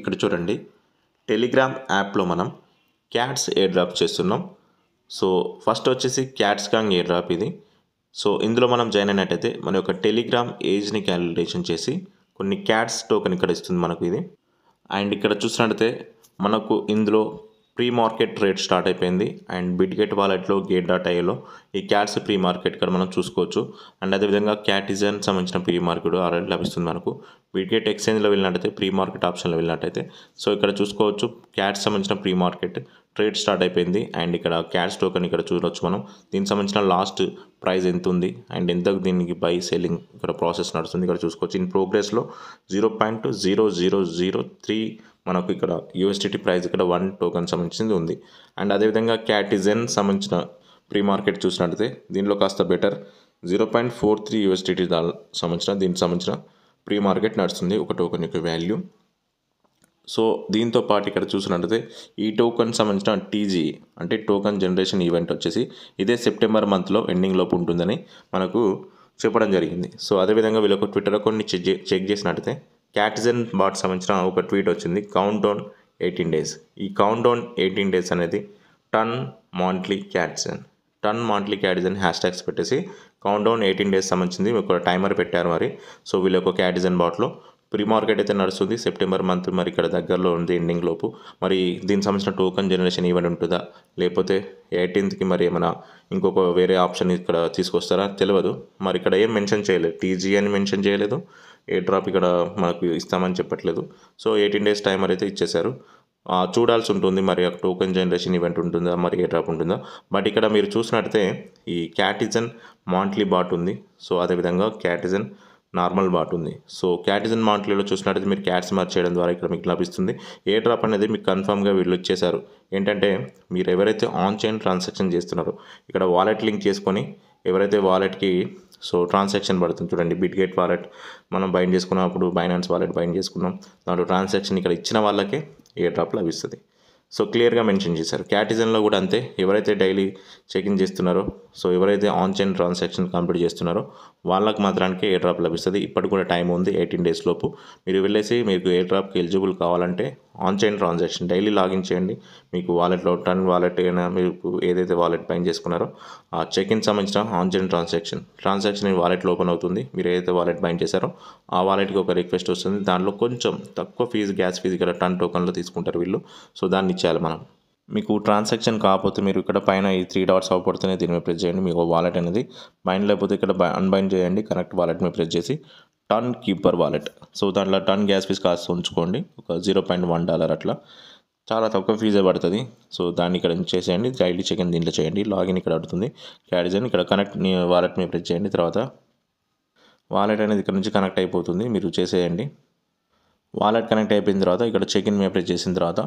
ఇక్కడ చూడండి టెలిగ్రామ్ యాప్లో మనం క్యాట్స్ ఎయిర్ డ్రాప్ చేస్తున్నాం సో ఫస్ట్ వచ్చేసి క్యాట్స్ కాంగ్ ఎయిర్ డ్రాప్ ఇది సో ఇందులో మనం జాయిన్ అయినట్టయితే మన యొక్క టెలిగ్రామ్ ఏజ్ని క్యాలిక్యులేషన్ చేసి కొన్ని క్యాట్స్ టోకెన్ ఇక్కడ ఇస్తుంది మనకు ఇది అండ్ ఇక్కడ చూసినట్టయితే మనకు ఇందులో ప్రీ మార్కెట్ ట్రేడ్ స్టార్ట్ అయిపోయింది అండ్ బిట్గెట్ వాలెట్లో గేట్ డాట్ ఐలో ఈ క్యాట్స్ ప్రీ మార్కెట్ ఇక్కడ మనం చూసుకోవచ్చు అండ్ అదేవిధంగా క్యాటిజన్ సంబంధించిన ప్రీ మార్కెట్ ఆల్రెడీ లభిస్తుంది మనకు బిట్గెట్ ఎక్స్చేంజ్లో వెళ్ళినట్టయితే ప్రీ మార్కెట్ ఆప్షన్లో వెళ్ళినట్టయితే సో ఇక్కడ చూసుకోవచ్చు క్యాట్స్ సంబంధించిన ప్రీ మార్కెట్ ట్రేడ్ స్టార్ట్ అయిపోయింది అండ్ ఇక్కడ క్యాట్స్ టోకెన్ ఇక్కడ చూడవచ్చు మనం దీనికి సంబంధించిన లాస్ట్ ప్రైస్ ఎంత ఉంది అండ్ ఎంత దీనికి బై సెల్లింగ్ ఇక్కడ ప్రాసెస్ నడుస్తుంది ఇక్కడ చూసుకోవచ్చు ఇన్ ప్రోగ్రెస్లో zero point zero zero zero three మనకు ఇక్కడ యూఎస్టీటీ ప్రైస్ ఇక్కడ వన్ టోకన్ సంబంధించింది ఉంది అండ్ అదేవిధంగా క్యాటిజన్ సంబంధించిన ప్రీ మార్కెట్ చూసినట్లయితే దీనిలో కాస్త better zero point four three USDT సంబంధించిన దీనికి సంబంధించిన ప్రీ మార్కెట్ నడుస్తుంది ఒక టోకన్ యొక్క వాల్యూ సో దీంతో పాటు ఇక్కడ చూసినట్లయితే ఈ టోకన్ సంబంధించిన టీజీ అంటే టోకన్ జనరేషన్ ఈవెంట్ వచ్చేసి ఇదే సెప్టెంబర్ మంత్లో ఎండింగ్ లోపు ఉంటుందని మనకు చెప్పడం జరిగింది సో అదేవిధంగా వీళ్ళకు ట్విట్టర్లో కొన్ని చెక్ చెక్ చేసినట్లయితే క్యాటిజన్ బాట్ సంబంధించిన ఒక ట్వీట్ వచ్చింది కౌంట్ డౌన్ ఎయిటీన్ డేస్ ఈ కౌంట్ డౌన్ ఎయిటీన్ డేస్ అనేది Ton monthly Catizen Ton monthly Catizen hashtags పెట్టేసి కౌంట్ డౌన్ ఎయిటీన్ డేస్ సంబంధించింది మీకు టైమర్ పెట్టారు మరి సో వీళ్ళొక క్యాటిజన్ బాట్లో ప్రీ మార్కెట్ అయితే నడుస్తుంది సెప్టెంబర్ మంత్ మరి ఇక్కడ దగ్గరలో ఉంది ఎండింగ్ లోపు మరి దీనికి సంబంధించిన టోకన్ జనరేషన్ ఈవెంట్ ఉంటుందా లేకపోతే ఎయిటీన్త్కి మరి ఏమైనా ఇంకొక వేరే ఆప్షన్ ఇక్కడ తీసుకొస్తారా తెలియదు మరి ఇక్కడ ఏం మెన్షన్ చేయలేదు టీజీ అని మెన్షన్ చేయలేదు ఏ డ్రాప్ ఇక్కడ మనకు ఇస్తామని చెప్పట్లేదు సో ఎయిటీన్ డేస్ టైమర్ అయితే ఇచ్చేశారు చూడాల్సి ఉంటుంది మరి టోకెన్ జనరేషన్ ఈవెంట్ ఉంటుందా మరి ఏ డ్రాప్ ఉంటుందా బట్ ఇక్కడ మీరు చూసినట్టయితే ఈ క్యాటిజన్ మాంట్లీ బాట్ ఉంది సో అదేవిధంగా క్యాటిజన్ నార్మల్ బాట్ ఉంది సో క్యాటిజన్ మాంట్లీలో చూసినట్టయితే మీరు క్యాట్స్ మార్చ్ చేయడం ద్వారా ఇక్కడ మీకు లభిస్తుంది ఏ డ్రాప్ అనేది మీకు కన్ఫర్మ్గా వీళ్ళు ఇచ్చేశారు ఏంటంటే మీరు ఎవరైతే ఆన్ చైన్ ట్రాన్సాక్షన్ చేస్తున్నారో ఇక్కడ వాలెట్ లింక్ చేసుకొని ఎవరైతే వాలెట్కి సో ట్రాన్సాక్షన్ పడుతుంది చూడండి బిట్గేట్ వాలెట్ మనం బైండ్ చేసుకున్నప్పుడు బైనాన్స్ వాలెట్ బైండ్ చేసుకున్నాం దాంట్లో ట్రాన్సాక్షన్ ఇక్కడ ఇచ్చిన వాళ్ళకే ఏ డ్రాప్ లభిస్తుంది సో క్లియర్గా మెన్షన్ చేశారు క్యాటిజన్లో కూడా అంతే ఎవరైతే డైలీ ఇన్ చేస్తున్నారో సో ఎవరైతే ఆన్ చైన్ ట్రాన్సాక్షన్ కంప్లీట్ చేస్తున్నారో వాళ్ళకు మాత్రానికి ఎయిర్ డ్రాప్ లభిస్తుంది ఇప్పటికి కూడా టైం ఉంది ఎయిటీన్ డేస్ లోపు మీరు వెళ్ళేసి మీకు ఎయిర్ డ్రాప్కి ఎలిజిబుల్ కావాలంటే on chain transaction daily login చేయండి మీకు వాలెట్లో టర్న్ వాలెట్ అయినా మీకు ఏదైతే వాలెట్ పైన చేసుకున్నారో ఆ చెక్ ఇన్ సంబంధించిన ఆన్ చైన్ ట్రాన్సాక్షన్ ట్రాన్సాక్షన్ వాలెట్లో ఓపెన్ అవుతుంది మీరు ఏదైతే వాలెట్ బైండ్ చేశారో ఆ వాలెట్కి ఒక రిక్వెస్ట్ వస్తుంది దాంట్లో కొంచెం తక్కువ ఫీజు గ్యాస్ ఫీజు గల టన్ టోకన్లో తీసుకుంటారు వీళ్ళు సో దాన్ని ఇచ్చేయాలి మనం మీకు ట్రాన్సాక్షన్ కాకపోతే మీరు ఇక్కడ పైన ఈ త్రీ డాట్స్ అవ్వబడుతున్నాయి దీన్ని మీద ప్రెస్ చేయండి మీకు వాలెట్ అనేది బైండ్ లేకపోతే ఇక్కడ అన్బైండ్ చేయండి కనెక్ట్ వాలెట్ మీరు ప్రెస్ చేసి టర్న్ కీపర్ వాలెట్ సో దాంట్లో టన్ గ్యాస్ ఫీజ్ కాస్ట్ ఉంచుకోండి ఒక జీరో పాయింట్ వన్ డాలర్ అట్లా చాలా తక్కువ ఫీజే పడుతుంది సో దాన్ని ఇక్కడ చేసేయండి చెక్ అని దీంట్లో చేయండి లాగిన్ ఇక్కడ అడుగుతుంది క్యాడిజన్ ఇక్కడ కనెక్ట్ వాలెట్ మీ ప్రెస్ చేయండి తర్వాత వాలెట్ అనేది ఇక్కడ నుంచి కనెక్ట్ అయిపోతుంది మీరు చేసేయండి వాలెట్ కనెక్ట్ అయిపోయిన తర్వాత ఇక్కడ చెక్ ఇన్ మేము చేసిన తర్వాత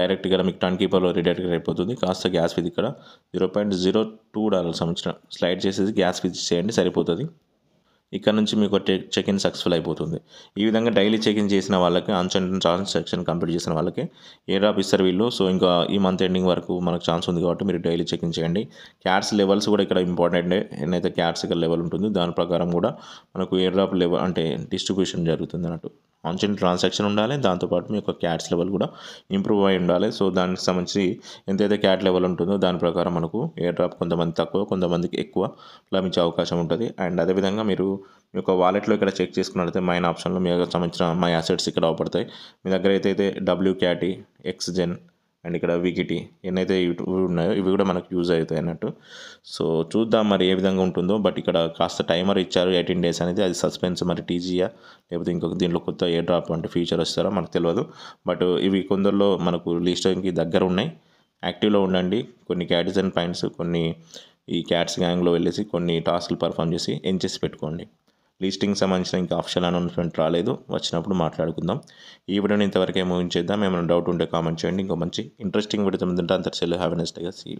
డైరెక్ట్ ఇక్కడ మీకు టన్ కీపర్లో రిడైరెక్ట్ అయిపోతుంది కాస్త గ్యాస్ ఫీజ్ ఇక్కడ zero point zero two dollar సంవత్సరం స్లైడ్ చేసేసి గ్యాస్ ఫీజ్ చేయండి సరిపోతుంది ఇక్కడ నుంచి మీకు చెక్ ఇన్ సక్సెస్ఫుల్ అయిపోతుంది ఈ విధంగా డైలీ చెక్ ఇన్ చేసిన వాళ్ళకి అన్సెంట్ ట్రాన్సాక్షన్ కంప్లీట్ చేసిన వాళ్ళకి ఏ డ్రాప్ ఇస్తారు వీళ్ళు సో ఇంకా ఈ మంత్ ఎండింగ్ వరకు మనకు ఛాన్స్ ఉంది కాబట్టి మీరు డైలీ చెక్ ఇన్ చేయండి క్యాట్స్ లెవెల్స్ కూడా ఇక్కడ ఇంపార్టెంట్ ఏదైతే క్యాట్స్ ఇక్కడ లెవెల్ ఉంటుంది దాని ప్రకారం కూడా మనకు ఏ డ్రాప్ లెవెల్ అంటే డిస్ట్రిబ్యూషన్ జరుగుతుంది అన్నట్టు ఆన్చైన్ ట్రాన్సాక్షన్ ఉండాలి దాంతోపాటు మీ యొక్క క్యాట్స్ లెవెల్ కూడా ఇంప్రూవ్ అయి ఉండాలి సో దానికి సంబంధించి ఎంతైతే క్యాట్ లెవెల్ ఉంటుందో దాని ప్రకారం మనకు ఎయిర్ డ్రాప్ కొంతమంది తక్కువ కొంతమందికి ఎక్కువ లభించే అవకాశం ఉంటుంది అండ్ అదేవిధంగా మీరు మీ యొక్క వాలెట్లో ఇక్కడ చెక్ చేసుకున్నట్లయితే మైన్ ఆప్షన్లో మీకు సంబంధించిన మై అసెట్స్ ఇక్కడ అవపడతాయి మీ దగ్గర అయితే డబ్ల్యూ క్యాటీ ఎక్స్జెన్ అండ్ ఇక్కడ వికిటీ ఎన్నైతే ఇవి ఉన్నాయో ఇవి కూడా మనకు యూజ్ అవుతాయి అన్నట్టు సో చూద్దాం మరి ఏ విధంగా ఉంటుందో బట్ ఇక్కడ కాస్త టైమర్ ఇచ్చారు ఎయిటీన్ డేస్ అనేది అది సస్పెన్స్ మరి టీజీయా లేకపోతే ఇంకొక దీంట్లో కొత్త ఏ డ్రాప్ వంటి ఫీచర్ వస్తారో మనకు తెలియదు బట్ ఇవి కొందరిలో మనకు లిస్టింగ్కి దగ్గర ఉన్నాయి యాక్టివ్లో ఉండండి కొన్ని క్యాటిజన్ పాయింట్స్ కొన్ని ఈ క్యాట్స్ గ్యాంగ్లో వెళ్ళేసి కొన్ని టాస్క్లు పర్ఫామ్ చేసి ఎంచేసి పెట్టుకోండి లిస్టింగ్ సంబంధించిన ఇంకా ఆప్షన్ అనౌన్స్మెంట్ రాలేదు వచ్చినప్పుడు మాట్లాడుకుందాం ఈ వీడియోని ఇంతవరకే చేద్దాం ఏమైనా డౌట్ ఉంటే కామెంట్ చేయండి ఇంకో మంచి ఇంట్రెస్టింగ్ వీడియో తొమ్మిది అంతా సెల్ హ్యావ్ నెస్ సీ